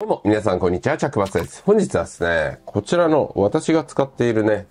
どうも、皆さんこんにちは、チャックバスです。本日はですね、こちらの私が使っているね、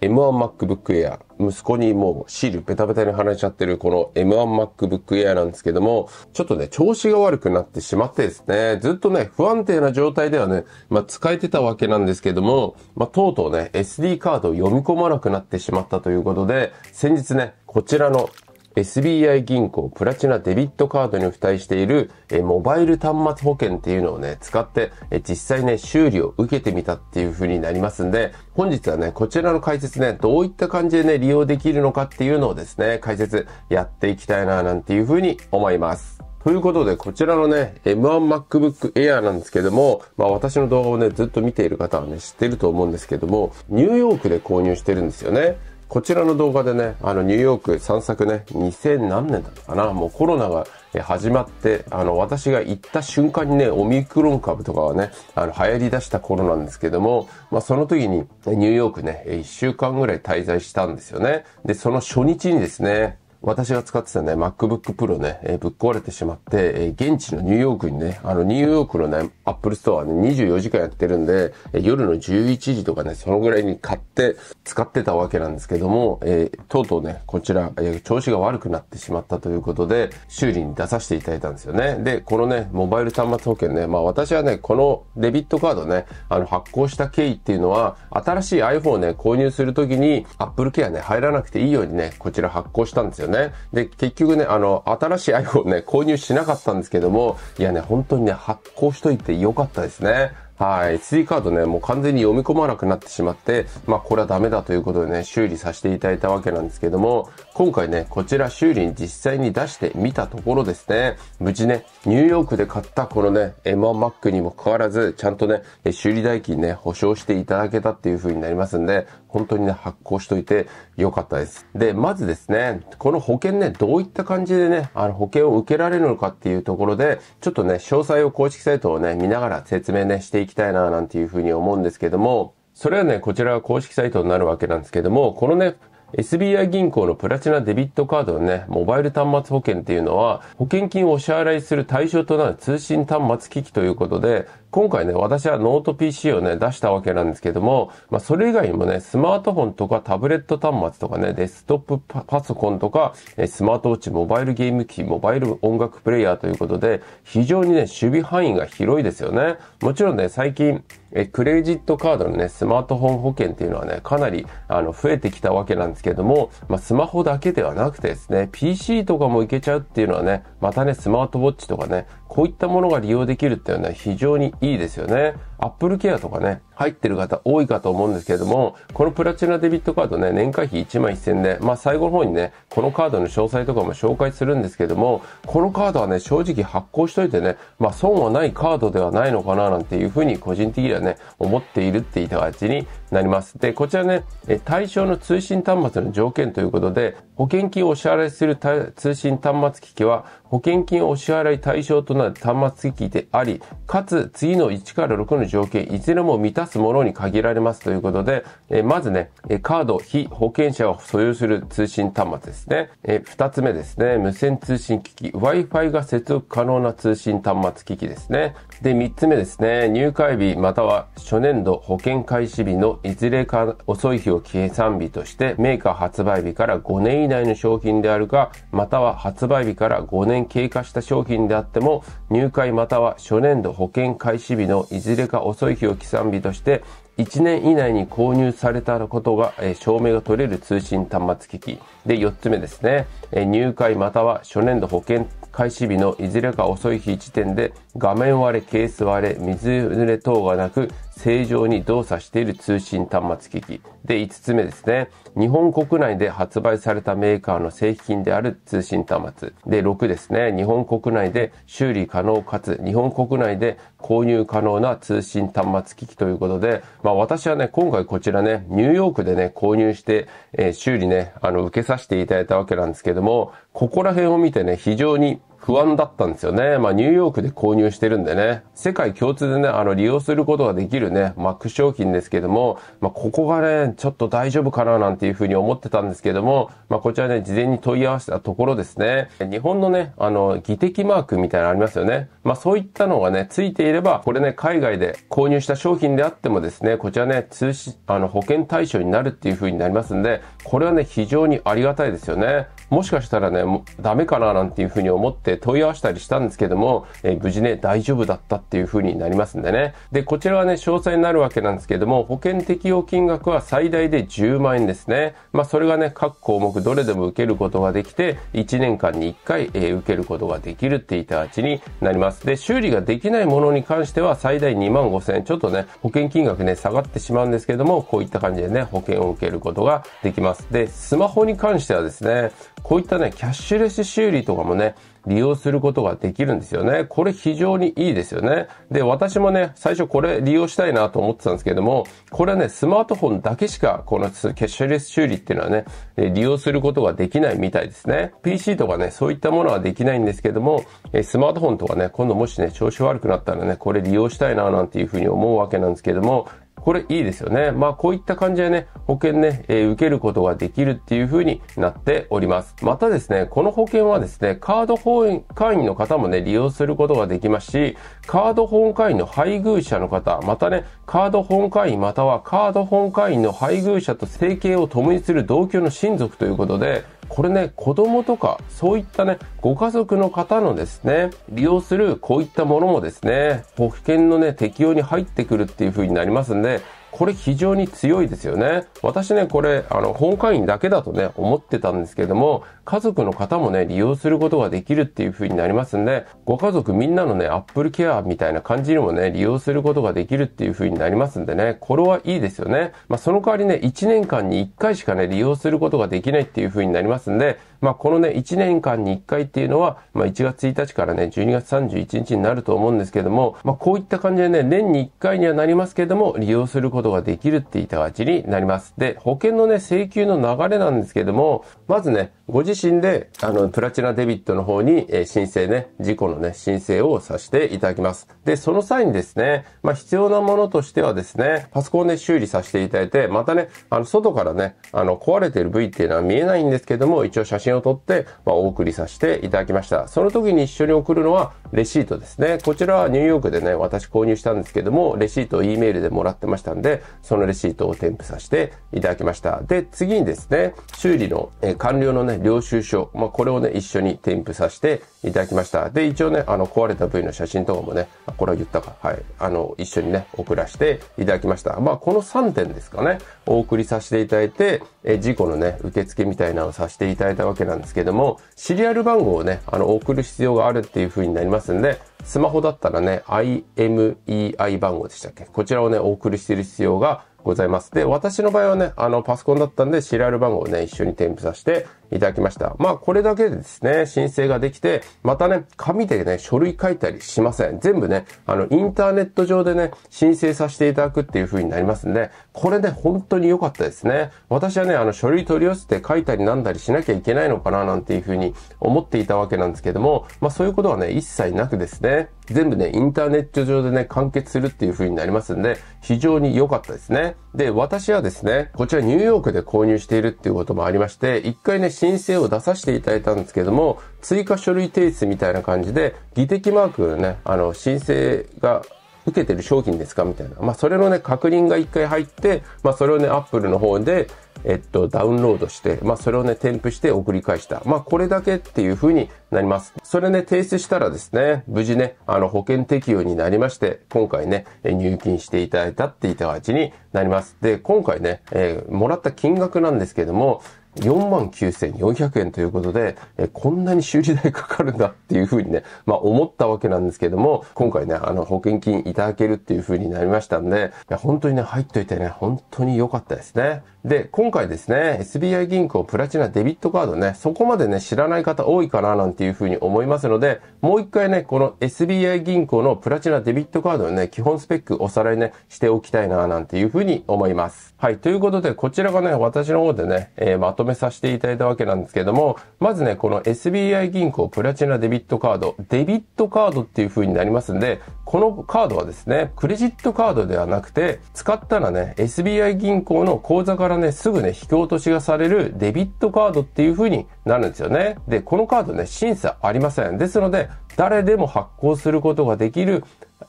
M1MacBook Air、息子にもうシールベタベタに貼られちゃってるこの M1MacBook Air なんですけども、ちょっとね、調子が悪くなってしまってですね、ずっとね、不安定な状態ではね、まあ使えてたわけなんですけども、まあとうとうね、SD カードを読み込まなくなってしまったということで、先日ね、こちらの SBI 銀行プラチナデビットカードに付帯している、えモバイル端末保険っていうのをね、使って、え実際ね、修理を受けてみたっていう風になりますんで、本日はね、こちらの解説ね、どういった感じでね、利用できるのかっていうのをですね、解説やっていきたいななんていう風に思います。ということで、こちらのね、M1MacBook Air なんですけども、まあ私の動画をね、ずっと見ている方はね、知ってると思うんですけども、ニューヨークで購入してるんですよね。こちらの動画でね、あの、ニューヨーク散策ね、2000何年だったかな、もうコロナが始まって、あの、私が行った瞬間にね、オミクロン株とかはね、あの、流行り出した頃なんですけども、まあ、その時にニューヨークね、1週間ぐらい滞在したんですよね。で、その初日にですね、私が使ってたね、MacBook Pro ね、えー、ぶっ壊れてしまって、えー、現地のニューヨークにね、あの、ニューヨークのね、Apple Store ね、24時間やってるんで、えー、夜の11時とかね、そのぐらいに買って、使ってたわけなんですけども、えー、とうとうね、こちら、え調子が悪くなってしまったということで、修理に出させていただいたんですよね。で、このね、モバイル端末保険ね、まあ私はね、このデビットカードね、あの、発行した経緯っていうのは、新しい iPhone をね、購入するときに、Apple Care ね、入らなくていいようにね、こちら発行したんですよね。ね。で、結局ね、あの、新しい iPhone ね、購入しなかったんですけども、いやね、本当にね、発行しといてよかったですね。はい。SD カードね、もう完全に読み込まなくなってしまって、まあこれはダメだということでね、修理させていただいたわけなんですけども、今回ね、こちら修理に実際に出してみたところですね、無事ね、ニューヨークで買ったこのね、M1Mac にもかかわらず、ちゃんとね、修理代金ね、保証していただけたっていう風になりますんで、本当にね、発行しといてよかったです。で、まずですね、この保険ね、どういった感じでね、あの保険を受けられるのかっていうところで、ちょっとね、詳細を公式サイトをね、見ながら説明ね、していきたいな、なんていうふうに思うんですけども、それはね、こちらは公式サイトになるわけなんですけども、このね、SBI 銀行のプラチナデビットカードのね、モバイル端末保険っていうのは、保険金をお支払いする対象となる通信端末機器ということで、今回ね、私はノート PC をね、出したわけなんですけども、まあ、それ以外にもね、スマートフォンとかタブレット端末とかね、デスクトップパソコンとか、スマートウォッチ、モバイルゲーム機、モバイル音楽プレイヤーということで、非常にね、守備範囲が広いですよね。もちろんね、最近、え、クレジットカードのね、スマートフォン保険っていうのはね、かなり、あの、増えてきたわけなんですけども、まあ、スマホだけではなくてですね、PC とかもいけちゃうっていうのはね、またね、スマートウォッチとかね、こういったものが利用できるっていうのは、ね、非常にいいですよね。Apple Care とかね、入ってる方多いかと思うんですけれども、このプラチナデビットカードね、年会費1万1000で、まあ最後の方にね、このカードの詳細とかも紹介するんですけども、このカードはね、正直発行しといてね、まあ損はないカードではないのかななんていうふうに個人的にはね、思っているって言った形になります。で、こちらね、対象の通信端末の条件ということで、保険金をお支払いする通信端末機器は、保険金をお支払い対象となる端末機器であり、かつ次の1から6の条件、いずれも満たすものに限られますということで、えまずね、カード、非保険者を所有する通信端末ですね。二2つ目ですね、無線通信機器、Wi-Fi が接続可能な通信端末機器ですね。で、3つ目ですね、入会日または初年度保険開始日のいずれか遅い日を計算日として、メーカー発売日から5年以内の商品であるか、または発売日から5年経過した商品であっても、入会または初年度保険開始日のいずれか遅い日を計算日として、1年以内に購入されたことが、え証明が取れる通信端末機器。で、4つ目ですね。え入会または初年度保険開始日のいずれか遅い日時点で画面割れ、ケース割れ、水濡れ等がなく、正常に動作している通信端末機器。で、5つ目ですね。日本国内で発売されたメーカーの製品である通信端末。で、6ですね。日本国内で修理可能かつ、日本国内で購入可能な通信端末機器ということで、まあ私はね、今回こちらね、ニューヨークでね、購入して、えー、修理ね、あの、受けさせていただいたわけなんですけども、ここら辺を見てね、非常に不安だったんですよね。まあ、ニューヨークで購入してるんでね、世界共通でね、あの、利用することができるね、Mac 商品ですけども、まあ、ここがね、ちょっと大丈夫かななんていうふうに思ってたんですけども、まあ、こちらね、事前に問い合わせたところですね、日本のね、あの、技的マークみたいなのありますよね。まあ、そういったのがね、ついていれば、これね、海外で購入した商品であってもですね、こちらね、通信、あの、保険対象になるっていうふうになりますんで、これはね、非常にありがたいですよね。もしかしたらね、ダメかななんていうふうに思って、て問い合わせたりしたんですけども、え無事ね、大丈夫だったっていう風になりますんでね。で、こちらはね、詳細になるわけなんですけども、保険適用金額は最大で10万円ですね。まあ、それがね、各項目どれでも受けることができて、1年間に1回、えー、受けることができるっていった形になります。で、修理ができないものに関しては最大2万5千円。ちょっとね、保険金額ね、下がってしまうんですけども、こういった感じでね、保険を受けることができます。で、スマホに関してはですね、こういったね、キャッシュレス修理とかもね、利用することができるんですよね。これ非常にいいですよね。で、私もね、最初これ利用したいなと思ってたんですけども、これはね、スマートフォンだけしか、このキャッシュレス修理っていうのはね、利用することができないみたいですね。PC とかね、そういったものはできないんですけども、スマートフォンとかね、今度もしね、調子悪くなったらね、これ利用したいななんていうふうに思うわけなんですけども、これいいですよね。まあこういった感じでね、保険ね、えー、受けることができるっていう風になっております。またですね、この保険はですね、カード本会員の方もね、利用することができますし、カード本会員の配偶者の方、またね、カード本会員またはカード本会員の配偶者と生計を共にする同居の親族ということで、これね、子供とか、そういったね、ご家族の方のですね、利用するこういったものもですね、保険のね、適用に入ってくるっていう風になりますんで、これ非常に強いですよね。私ね、これ、あの、本会員だけだとね、思ってたんですけども、家族の方もね、利用することができるっていう風になりますんで、ご家族みんなのね、Apple Care みたいな感じにもね、利用することができるっていう風になりますんでね、これはいいですよね。まあ、その代わりね、1年間に1回しかね、利用することができないっていう風になりますんで、まあ、このね、1年間に1回っていうのは、まあ、1月1日からね、12月31日になると思うんですけども、まあ、こういった感じでね、年に1回にはなりますけども、利用することができるっていった形になります。で、保険のね、請求の流れなんですけども、まずね、ご自身で、あの、プラチナデビットの方に、え申請ね、事故のね、申請をさせていただきます。で、その際にですね、まあ、必要なものとしてはですね、パソコンで修理させていただいて、またね、あの、外からね、あの、壊れてる部位っていうのは見えないんですけども、一応写真真を取って、まあ、お送りさせていただきました。その時に一緒に送るのはレシートですね。こちらはニューヨークでね、私購入したんですけども、レシートを E メールでもらってましたんで、そのレシートを添付させていただきました。で、次にですね、修理の、え完了のね、領収書、まあ、これをね、一緒に添付させていただきました。で、一応ね、あの、壊れた部位の写真とかもね、これは言ったか、はい、あの、一緒にね、送らせていただきました。まあ、この3点ですかね、お送りさせていただいて、え、事故のね、受付みたいなのをさせていただいたわけなんですけども、シリアル番号をね、あの、送る必要があるっていう風になりますんで、スマホだったらね、IMEI 番号でしたっけこちらをね、お送りしている必要がございます。で、私の場合はね、あの、パソコンだったんで、シリアル番号をね、一緒に添付させていただきました。まあ、これだけでですね、申請ができて、またね、紙でね、書類書いたりしません。全部ね、あの、インターネット上でね、申請させていただくっていう風になりますんで、これね、本当に良かったですね。私はね、あの、書類取り寄せて書いたりなんだりしなきゃいけないのかな、なんていう風に思っていたわけなんですけども、まあ、そういうことはね、一切なくですね、全部ね、インターネット上でね、完結するっていう風になりますんで、非常に良かったですね。で、私はですね、こちらニューヨークで購入しているっていうこともありまして、一回ね、申請を出させていただいたんですけども、追加書類提出みたいな感じで、技的マークのね、あの、申請が受けてる商品ですかみたいな。まあ、それのね、確認が一回入って、まあ、それをね、Apple の方で、えっと、ダウンロードして、まあ、それをね、添付して送り返した。まあ、これだけっていう風になります。それね、提出したらですね、無事ね、あの、保険適用になりまして、今回ね、入金していただいたっていた形になります。で、今回ね、えー、もらった金額なんですけども、4万9400円ということで、えこんなに修理代かかるんだっていうふうにね、まあ思ったわけなんですけども、今回ね、あの保険金いただけるっていうふうになりましたんで、いや本当にね、入っといてね、本当に良かったですね。で、今回ですね、SBI 銀行プラチナデビットカードね、そこまでね、知らない方多いかななんていうふうに思いますので、もう一回ね、この SBI 銀行のプラチナデビットカードのね、基本スペックおさらいね、しておきたいななんていうふうに思います。はい、ということで、こちらがね、私の方でね、えー、まととめさせていただいたわけなんですけども、まずね、この SBI 銀行プラチナデビットカード、デビットカードっていう風になりますんで、このカードはですね、クレジットカードではなくて、使ったらね、SBI 銀行の口座からね、すぐね、引き落としがされるデビットカードっていう風になるんですよね。で、このカードね、審査ありません。ですので、誰でも発行することができる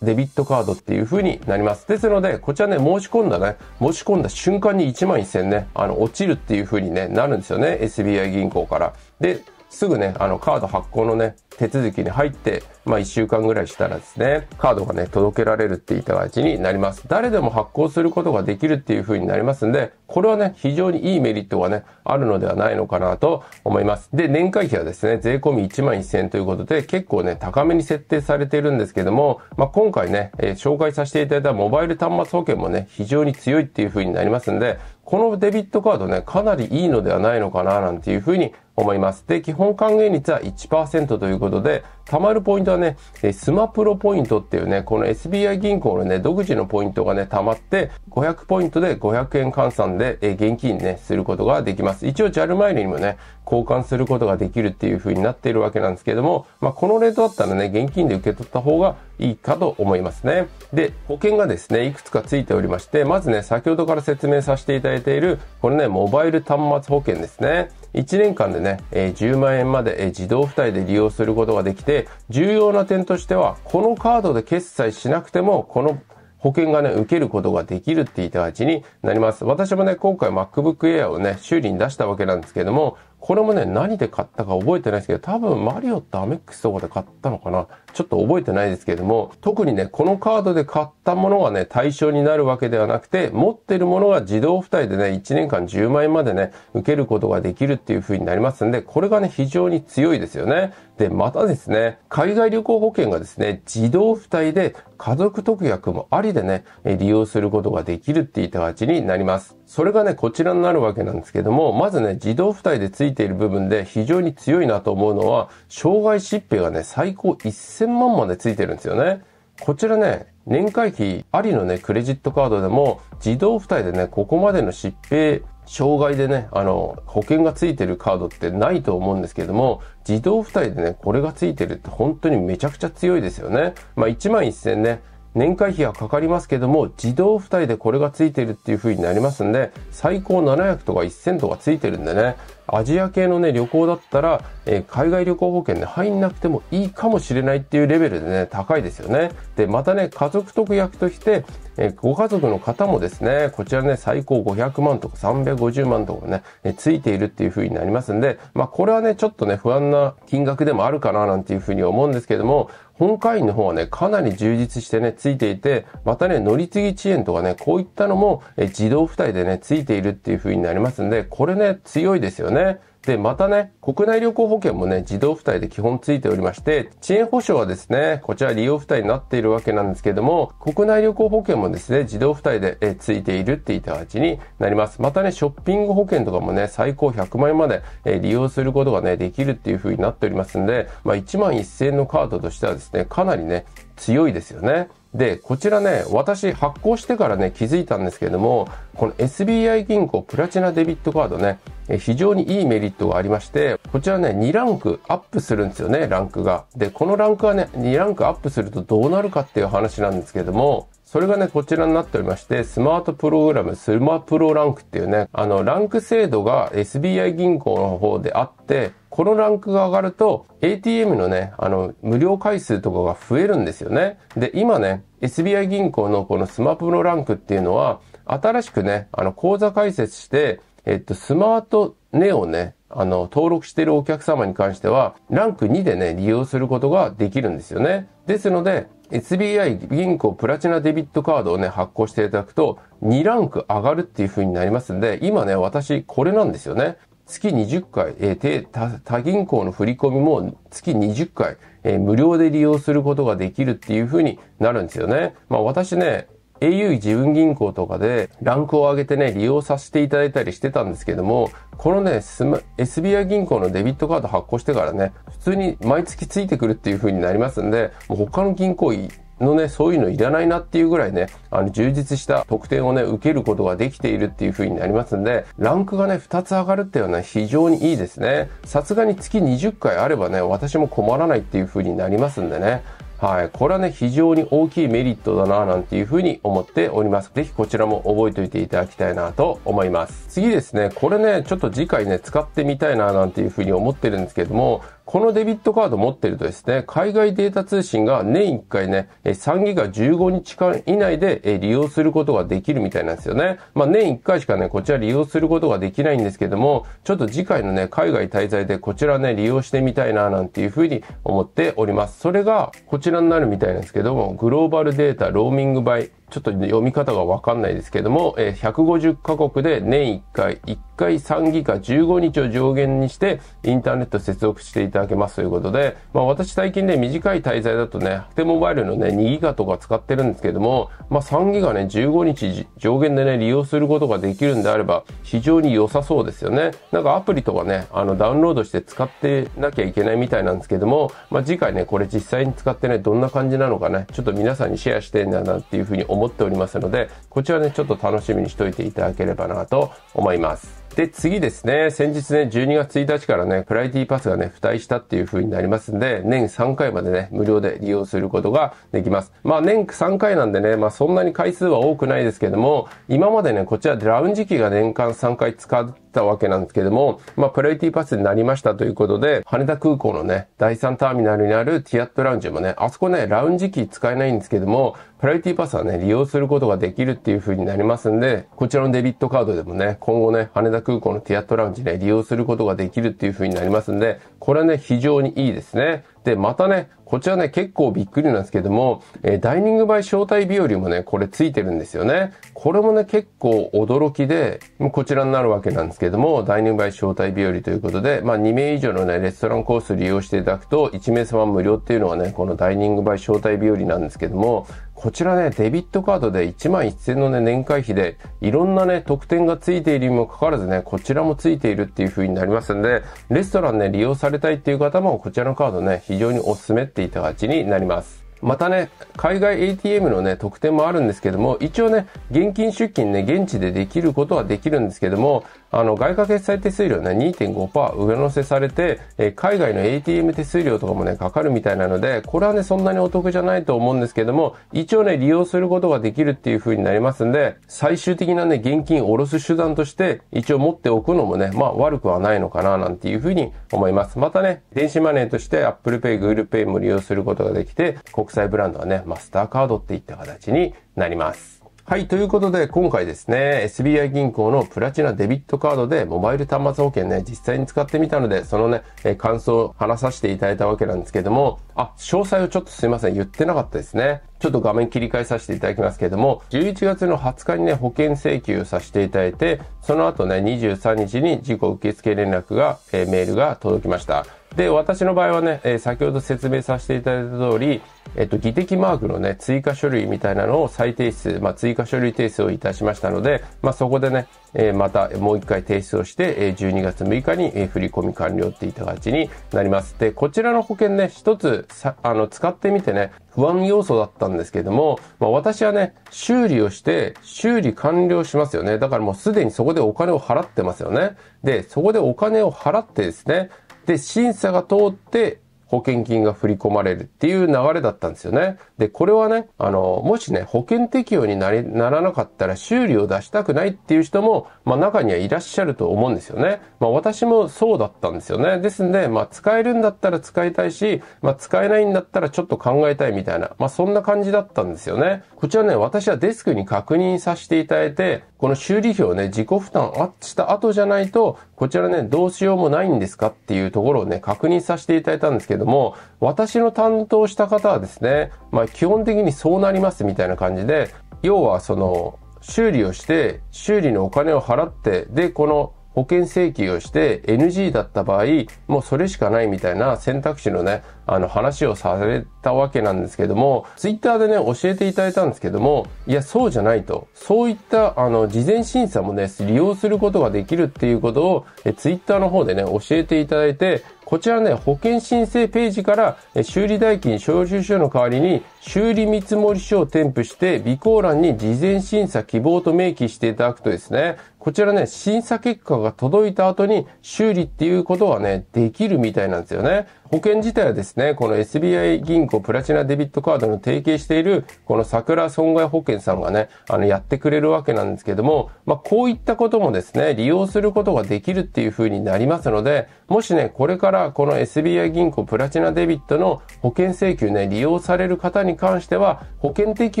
デビットカードっていう風になります。ですので、こちらね、申し込んだね、申し込んだ瞬間に1万1000ね、あの、落ちるっていう風にね、なるんですよね。SBI 銀行から。で、すぐね、あの、カード発行のね、手続きに入って、まあ、1週間ぐらいしたらですね、カードがね、届けられるっていった形になります。誰でも発行することができるっていう風になりますんで、これはね、非常にいいメリットがね、あるのではないのかなと思います。で、年会費はですね、税込み1万1000円ということで、結構ね、高めに設定されているんですけども、まあ、今回ね、えー、紹介させていただいたモバイル端末保険もね、非常に強いっていう風になりますんで、このデビットカードね、かなりいいのではないのかな、なんていうふうに思います。で、基本還元率は1%ということで、貯まるポイントはね、スマプロポイントっていうね、この SBI 銀行のね、独自のポイントがね、貯まって、500ポイントで500円換算で現金ね、することができます。一応 JAL マイルにもね、交換することができるっていう風になっているわけなんですけども、まあ、このレートだったらね、現金で受け取った方がいいかと思いますね。で、保険がですね、いくつかついておりまして、まずね、先ほどから説明させていただいている、これね、モバイル端末保険ですね。1年間でね、え10万円まで、え自動付帯で利用することができて、重要な点としては、このカードで決済しなくても、この保険がね、受けることができるっていった形になります。私もね、今回 MacBook Air をね、修理に出したわけなんですけども、これもね、何で買ったか覚えてないですけど、多分マリオとアメックスとかで買ったのかなちょっと覚えてないですけれども、特にね、このカードで買ったものがね、対象になるわけではなくて、持ってるものが自動付帯でね、1年間10万円までね、受けることができるっていう風になりますんで、これがね、非常に強いですよね。で、またですね、海外旅行保険がですね、自動付帯で家族特約もありでね、利用することができるっていった形になります。それがね、こちらになるわけなんですけども、まずね、自動付帯で付いている部分で非常に強いなと思うのは、障害疾病がね、最高1000 1000万までついてるんですよね。こちらね、年会費ありのね、クレジットカードでも、自動付帯でね、ここまでの疾病、障害でね、あの、保険がついてるカードってないと思うんですけども、自動付帯でね、これがついてるって本当にめちゃくちゃ強いですよね。まあ、1万1000ね、年会費はかかりますけども、自動付帯でこれがついてるっていう風になりますんで、最高700とか1000とかついてるんでね、アジア系のね、旅行だったら、えー、海外旅行保険で、ね、入んなくてもいいかもしれないっていうレベルでね、高いですよね。で、またね、家族特約として、えー、ご家族の方もですね、こちらね、最高500万とか350万とかね、えー、ついているっていう風になりますんで、まあ、これはね、ちょっとね、不安な金額でもあるかななんていう風に思うんですけども、本会員の方はね、かなり充実してね、ついていて、またね、乗り継ぎ遅延とかね、こういったのも、え自動付帯でね、ついているっていう風になりますんで、これね、強いですよね。で、またね、国内旅行保険もね、自動付帯で基本ついておりまして、遅延保証はですね、こちら利用付帯になっているわけなんですけれども、国内旅行保険もですね、自動付帯でえついているっていった形になります。またね、ショッピング保険とかもね、最高100万円までえ利用することがね、できるっていう風になっておりますんで、まあ1万1000円のカードとしてはですね、かなりね、強いですよね。で、こちらね、私発行してからね、気づいたんですけれども、この SBI 銀行プラチナデビットカードね、非常にいいメリットがありまして、こちらね、2ランクアップするんですよね、ランクが。で、このランクはね、2ランクアップするとどうなるかっていう話なんですけれども、それがね、こちらになっておりまして、スマートプログラム、スマプロランクっていうね、あの、ランク制度が SBI 銀行の方であって、このランクが上がると、ATM のね、あの、無料回数とかが増えるんですよね。で、今ね、SBI 銀行のこのスマプロランクっていうのは、新しくね、あの、口座開設して、えっと、スマートネオね、あの、登録しているお客様に関しては、ランク2でね、利用することができるんですよね。ですので、SBI 銀行プラチナデビットカードをね、発行していただくと、2ランク上がるっていう風になりますんで、今ね、私、これなんですよね。月20回、えー、他銀行の振り込みも月20回、えー、無料で利用することができるっていう風になるんですよね。まあ私ね、au 自分銀行とかでランクを上げてね、利用させていただいたりしてたんですけども、このね、SBI 銀行のデビットカード発行してからね、普通に毎月ついてくるっていう風になりますんで、もう他の銀行のね、そういうのいらないなっていうぐらいね、あの、充実した特典をね、受けることができているっていう風になりますんで、ランクがね、2つ上がるっていうのは非常にいいですね。さすがに月20回あればね、私も困らないっていう風になりますんでね。はい。これはね、非常に大きいメリットだな、なんていうふうに思っております。ぜひこちらも覚えておいていただきたいなと思います。次ですね、これね、ちょっと次回ね、使ってみたいな、なんていうふうに思ってるんですけども、このデビットカード持ってるとですね、海外データ通信が年1回ね、3ギガ15日間以内で利用することができるみたいなんですよね。まあ年1回しかね、こちら利用することができないんですけども、ちょっと次回のね、海外滞在でこちらね、利用してみたいななんていうふうに思っております。それがこちらになるみたいなんですけども、グローバルデータローミングバイちょっと読み方がわかんないですけども、150カ国で年1回、1回3ギガ15日を上限にして、インターネット接続していただけますということで、まあ私最近ね、短い滞在だとね、テモバイルのね、2ギガとか使ってるんですけども、まあ3ギガね、15日上限でね、利用することができるんであれば、非常に良さそうですよね。なんかアプリとかね、あの、ダウンロードして使ってなきゃいけないみたいなんですけども、まあ次回ね、これ実際に使ってね、どんな感じなのかね、ちょっと皆さんにシェアしてんだなっていうふうに思思っておりますので、こちらね、ちょっと楽しみにしておいていただければなと思います。で、次ですね、先日ね、12月1日からね、プライティパスがね、付帯したっていう風になりますんで、年3回までね、無料で利用することができます。まあ、年3回なんでね、まあ、そんなに回数は多くないですけども、今までね、こちらラウンジ機が年間3回使ったわけなんですけども、まあ、プライティパスになりましたということで、羽田空港のね、第3ターミナルにあるティアットラウンジもね、あそこね、ラウンジ機使えないんですけども、プライオリティパスはね、利用することができるっていう風になりますんで、こちらのデビットカードでもね、今後ね、羽田空港のティアットラウンジね、利用することができるっていう風になりますんで、これはね、非常にいいですね。で、またね、こちらね、結構びっくりなんですけども、えー、ダイニングバイ招待日和もね、これついてるんですよね。これもね、結構驚きで、こちらになるわけなんですけども、ダイニングバイ招待日和ということで、まあ2名以上のね、レストランコース利用していただくと、1名様無料っていうのはね、このダイニングバイ招待日和なんですけども、こちらね、デビットカードで1万1000のね、年会費で、いろんなね、特典がついているにもかかわらずね、こちらもついているっていう風になりますんで、レストランね、利用されたいっていう方も、こちらのカードね、非常にお勧めっていた形になります。またね、海外 ATM のね、特典もあるんですけども、一応ね、現金出金ね、現地でできることはできるんですけども、あの、外貨決済手数料ね、2.5%上乗せされて、え海外の ATM 手数料とかもね、かかるみたいなので、これはね、そんなにお得じゃないと思うんですけども、一応ね、利用することができるっていう風になりますんで、最終的なね、現金を下ろす手段として、一応持っておくのもね、まあ悪くはないのかな、なんていう風に思います。またね、電子マネーとして Apple Pay、Google Pay も利用することができて、国際ブランドはね、マスターカードっていった形になります。はい。ということで、今回ですね、SBI 銀行のプラチナデビットカードでモバイル端末保険ね、実際に使ってみたので、そのね、え感想を話させていただいたわけなんですけども、あ、詳細をちょっとすいません、言ってなかったですね。ちょっと画面切り替えさせていただきますけれども、11月の20日にね、保険請求させていただいて、その後ね、23日に事故受付連絡が、えー、メールが届きました。で、私の場合はね、えー、先ほど説明させていただいた通り、えっと、技的マークのね、追加書類みたいなのを再提出、まあ、追加書類提出をいたしましたので、まあ、そこでね、えー、またもう一回提出をして、えー、12月6日に、えー、振込完了っていった形になります。で、こちらの保険ね、一つさ、あの、使ってみてね、不安要素だったんですけれども、まあ、私はね、修理をして、修理完了しますよね。だからもうすでにそこでお金を払ってますよね。で、そこでお金を払ってですね、で、審査が通って保険金が振り込まれるっていう流れだったんですよね。で、これはね、あの、もしね、保険適用になり、ならなかったら修理を出したくないっていう人も、まあ中にはいらっしゃると思うんですよね。まあ私もそうだったんですよね。ですんで、まあ使えるんだったら使いたいし、まあ使えないんだったらちょっと考えたいみたいな、まあそんな感じだったんですよね。こちらね、私はデスクに確認させていただいて、この修理費をね、自己負担した後じゃないと、こちらね、どうしようもないんですかっていうところをね、確認させていただいたんですけども、私の担当した方はですね、まあ基本的にそうなりますみたいな感じで、要はその、修理をして、修理のお金を払って、で、この保険請求をして NG だった場合、もうそれしかないみたいな選択肢のね、あの話をされたわけなんですけども、ツイッターでね、教えていただいたんですけども、いや、そうじゃないと。そういった、あの、事前審査もね、利用することができるっていうことを、えツイッターの方でね、教えていただいて、こちらね、保険申請ページから、修理代金招集書の代わりに、修理見積書を添付して、備考欄に事前審査希望と明記していただくとですね、こちらね、審査結果が届いた後に修理っていうことはね、できるみたいなんですよね。保険自体はですね、この SBI 銀行プラチナデビットカードの提携している、この桜損害保険さんがね、あの、やってくれるわけなんですけども、まあ、こういったこともですね、利用することができるっていう風になりますので、もしね、これからこの SBI 銀行プラチナデビットの保険請求ね、利用される方に関しては、保険適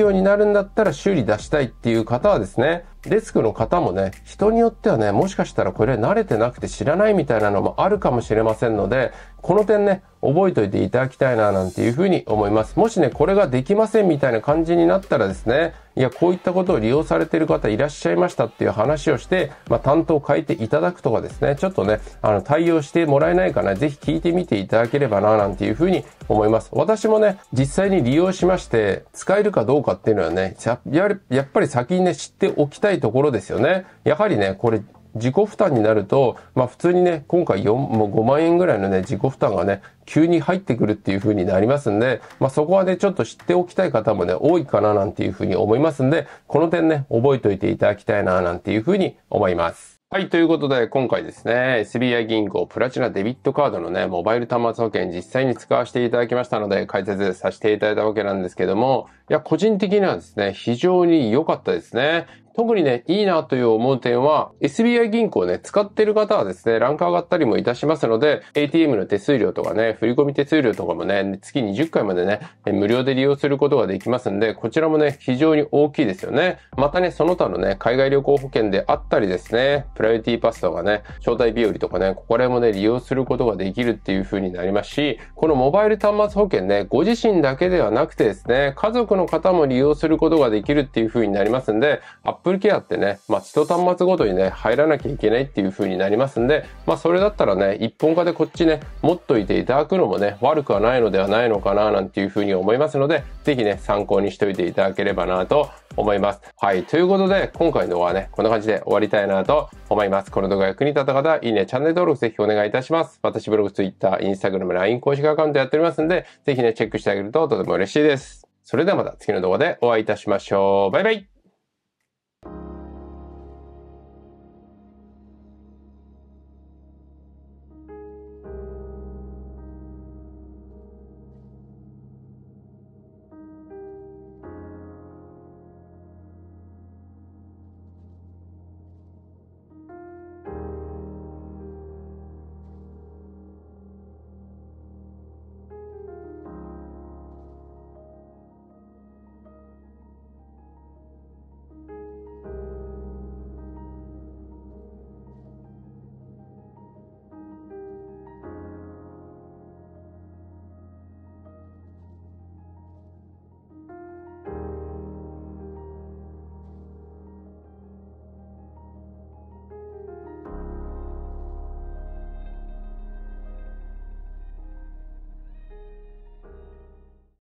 用になるんだったら修理出したいっていう方はですね、デスクの方もね、人によってはね、もしかしたらこれ慣れてなくて知らないみたいなのもあるかもしれませんので、この点ね、覚えておいていただきたいな、なんていうふうに思います。もしね、これができませんみたいな感じになったらですね、いや、こういったことを利用されている方いらっしゃいましたっていう話をして、まあ、担当を変えていただくとかですね、ちょっとね、あの、対応してもらえないかな、ぜひ聞いてみていただければな、なんていうふうに思います。私もね、実際に利用しまして、使えるかどうかっていうのはね、やっぱり先にね、知っておきたいところですよね。やはりね、これ、自己負担になると、まあ普通にね、今回4、もう5万円ぐらいのね、自己負担がね、急に入ってくるっていう風になりますんで、まあそこはね、ちょっと知っておきたい方もね、多いかななんていう風に思いますんで、この点ね、覚えておいていただきたいななんていう風に思います。はい。ということで、今回ですね、SBI 銀行プラチナデビットカードのね、モバイル端末保険実際に使わせていただきましたので、解説させていただいたわけなんですけども、いや、個人的にはですね、非常に良かったですね。特にね、いいなという思う点は、SBI 銀行ね、使ってる方はですね、ランク上がったりもいたしますので、ATM の手数料とかね、振込手数料とかもね、月20回までね、無料で利用することができますんで、こちらもね、非常に大きいですよね。またね、その他のね、海外旅行保険であったりですね、プライオリティパスとかね、招待日和とかね、ここら辺もね、利用することができるっていう風になりますし、このモバイル端末保険ね、ご自身だけではなくてですね、家族の方も利用することができるっていう風になりますんで、Apple Care ってね、まあ、1端末ごとにね、入らなきゃいけないっていう風になりますんで、まあ、それだったらね、一本化でこっちね、持っといていただくのもね、悪くはないのではないのかな、なんていう風に思いますので、ぜひね、参考にしておいていただければなと思います。はい。ということで、今回の動画はね、こんな感じで終わりたいなと思います。この動画が役に立った方、いいね、チャンネル登録ぜひお願いいたします。私ブログ、ツイッター、イン Instagram、LINE 公式アカウントやっておりますんで、ぜひね、チェックしてあげるととても嬉しいです。それではまた次の動画でお会いいたしましょう。バイバイ